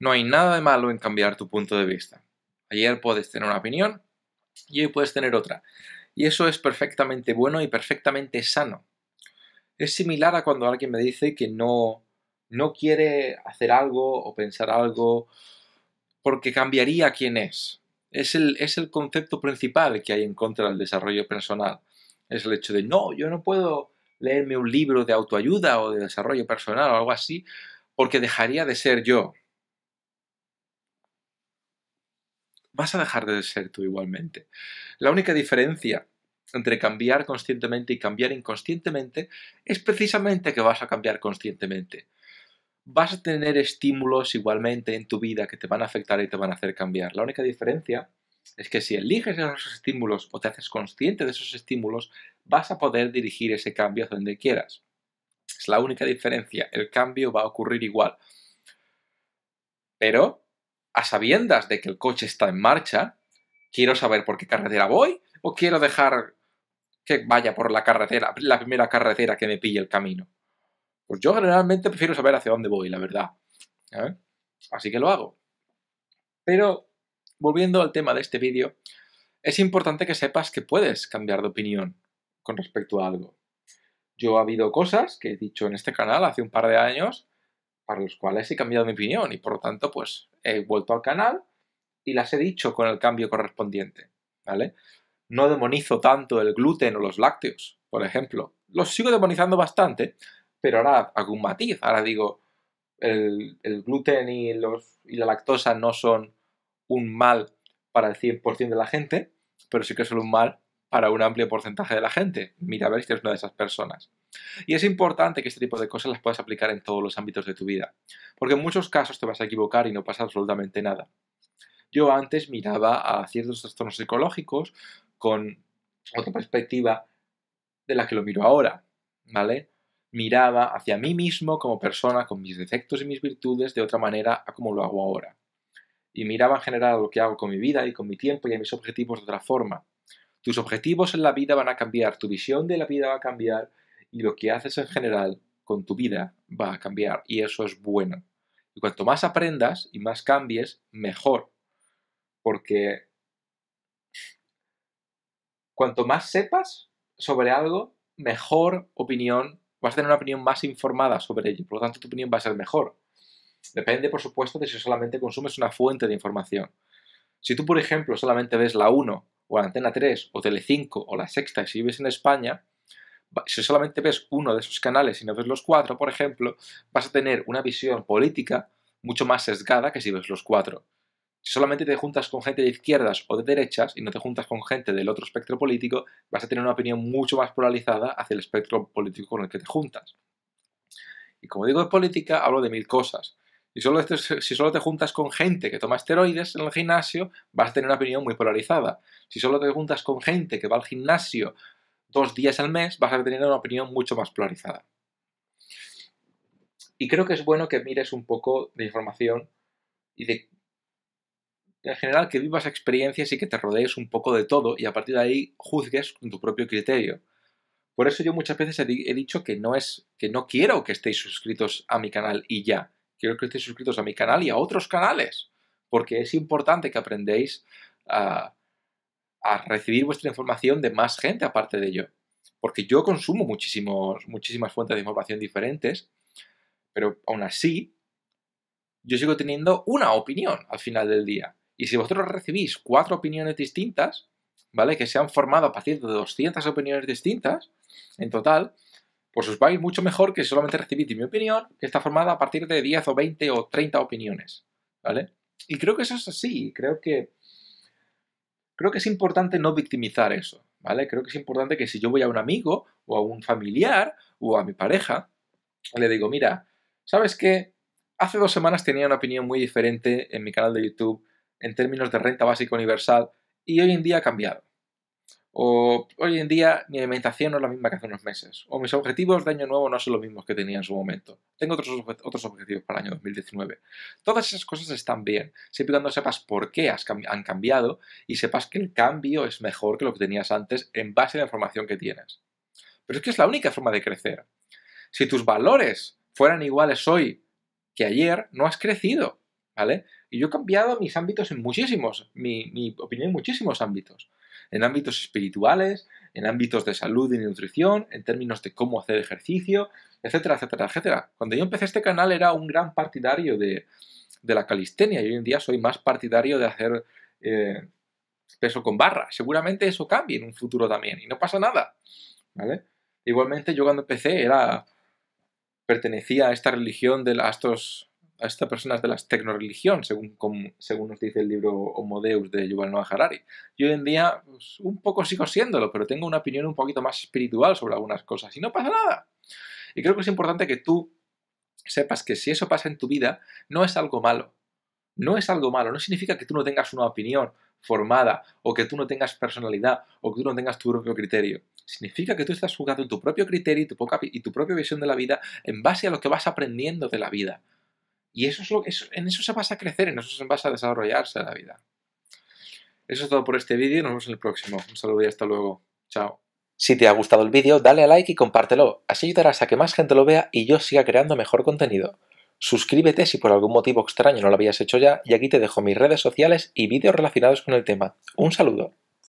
No hay nada de malo en cambiar tu punto de vista. Ayer puedes tener una opinión y hoy puedes tener otra. Y eso es perfectamente bueno y perfectamente sano. Es similar a cuando alguien me dice que no, no quiere hacer algo o pensar algo porque cambiaría quién es. Es el, es el concepto principal que hay en contra del desarrollo personal. Es el hecho de, no, yo no puedo leerme un libro de autoayuda o de desarrollo personal o algo así porque dejaría de ser yo. vas a dejar de ser tú igualmente. La única diferencia entre cambiar conscientemente y cambiar inconscientemente es precisamente que vas a cambiar conscientemente. Vas a tener estímulos igualmente en tu vida que te van a afectar y te van a hacer cambiar. La única diferencia es que si eliges esos estímulos o te haces consciente de esos estímulos, vas a poder dirigir ese cambio hacia donde quieras. Es la única diferencia. El cambio va a ocurrir igual. Pero a sabiendas de que el coche está en marcha, quiero saber por qué carretera voy o quiero dejar que vaya por la carretera, la primera carretera que me pille el camino. Pues yo generalmente prefiero saber hacia dónde voy, la verdad. ¿eh? Así que lo hago. Pero volviendo al tema de este vídeo, es importante que sepas que puedes cambiar de opinión con respecto a algo. Yo ha habido cosas que he dicho en este canal hace un par de años para los cuales he cambiado mi opinión y por lo tanto pues he vuelto al canal y las he dicho con el cambio correspondiente, ¿vale? No demonizo tanto el gluten o los lácteos, por ejemplo. Los sigo demonizando bastante, pero ahora hago un matiz. Ahora digo, el, gluten y, y la lactosa no son un mal para el 100% de la gente, pero sí que son un mal para un amplio porcentaje de la gente. Mira a ver si eres una de esas personas. Y es importante que este tipo de cosas las puedas aplicar en todos los ámbitos de tu vida, porque en muchos casos te vas a equivocar y no pasa absolutamente nada. Yo antes miraba a ciertos trastornos psicológicos con otra perspectiva de la que lo miro ahora, ¿vale? Miraba hacia mí mismo como persona con mis defectos y mis virtudes de otra manera a como lo hago ahora. Y miraba en general lo que hago con mi vida y con mi tiempo y a mis objetivos de otra forma. Tus objetivos en la vida van a cambiar, tu visión de la vida va a cambiar y lo que haces en general con tu vida va a cambiar y eso es bueno. Y cuanto más aprendas y más cambies, mejor. Porque cuanto más sepas sobre algo, mejor opinión, vas a tener una opinión más informada sobre ello. Por lo tanto, tu opinión va a ser mejor. Depende, por supuesto, de si solamente consumes una fuente de información. Si tú, por ejemplo, solamente ves la 1 o la antena 3 o Tele5 o la sexta si vives en España, si solamente ves uno de esos canales y no ves los cuatro, por ejemplo, vas a tener una visión política mucho más sesgada que si ves los cuatro. Si solamente te juntas con gente de izquierdas o de derechas y no te juntas con gente del otro espectro político, vas a tener una opinión mucho más polarizada hacia el espectro político con el que te juntas. Y como digo de política, hablo de mil cosas. Si solo, te, si solo te juntas con gente que toma esteroides en el gimnasio, vas a tener una opinión muy polarizada. Si solo te juntas con gente que va al gimnasio dos días al mes vas a tener una opinión mucho más polarizada. Y creo que es bueno que mires un poco de información y de en general que vivas experiencias y que te rodees un poco de todo y a partir de ahí juzgues con tu propio criterio. Por eso yo muchas veces he, dicho que no es que no quiero que estéis suscritos a mi canal y ya. Quiero que estéis suscritos a mi canal y a otros canales, porque es importante que aprendéis a a recibir vuestra información de más gente aparte de yo. Porque yo consumo muchísimos, muchísimas fuentes de información diferentes, pero aún así yo sigo teniendo una opinión al final del día. Y si vosotros recibís cuatro opiniones distintas, ¿vale? Que se han formado a partir de 200 opiniones distintas, en total, pues os va a ir mucho mejor que solamente recibís mi opinión, que está formada a partir de 10 o 20 o 30 opiniones, ¿vale? Y creo que eso es así, creo que creo que es importante no victimizar eso, ¿vale? Creo que es importante que si yo voy a un amigo o a un familiar o a mi pareja, le digo, mira, ¿sabes qué? Hace dos semanas tenía una opinión muy diferente en mi canal de YouTube en términos de renta básica universal y hoy en día ha cambiado. O hoy en día mi alimentación no es la misma que hace unos meses. O mis objetivos de año nuevo no son los mismos que tenía en su momento. Tengo otros, otros objetivos para el año 2019. Todas esas cosas están bien, siempre cuando sepas por qué has han cambiado y sepas que el cambio es mejor que lo que tenías antes en base a la información que tienes. Pero es que es la única forma de crecer. Si tus valores fueran iguales hoy que ayer, no has crecido, ¿vale? Y yo he cambiado mis ámbitos en muchísimos, mi opinión en muchísimos ámbitos en ámbitos espirituales, en ámbitos de salud y nutrición, en términos de cómo hacer ejercicio, etcétera, etcétera, etcétera. Cuando yo empecé este canal era un gran partidario de, la calistenia y hoy en día soy más partidario de hacer eh, peso con barra. Seguramente eso cambie en un futuro también y no pasa nada, ¿vale? Igualmente yo cuando empecé era pertenecía a esta religión de las astros a estas personas de las tecnoreligión, según, según nos dice el libro Homo de Yuval Noah Harari. Yo hoy en día pues, un poco sigo siéndolo, pero tengo una opinión un poquito más espiritual sobre algunas cosas y no pasa nada. Y creo que es importante que tú sepas que si eso pasa en tu vida, no es algo malo. No es algo malo, no significa que tú no tengas una opinión formada o que tú no tengas personalidad o que tú no tengas tu propio criterio. Significa que tú estás jugando tu propio criterio tu, y tu propia visión de la vida en base a lo que vas aprendiendo de la vida. Y eso es lo, que en eso se vas a crecer, en eso se vas a desarrollarse la vida. Eso es todo por este vídeo, nos vemos en el próximo. Un saludo y hasta luego. Chao. Si te ha gustado el vídeo, dale a like y compártelo. Así ayudarás a que más gente lo vea y yo siga creando mejor contenido. Suscríbete si por algún motivo extraño no lo habías hecho ya y aquí te dejo mis redes sociales y vídeos relacionados con el tema. Un saludo.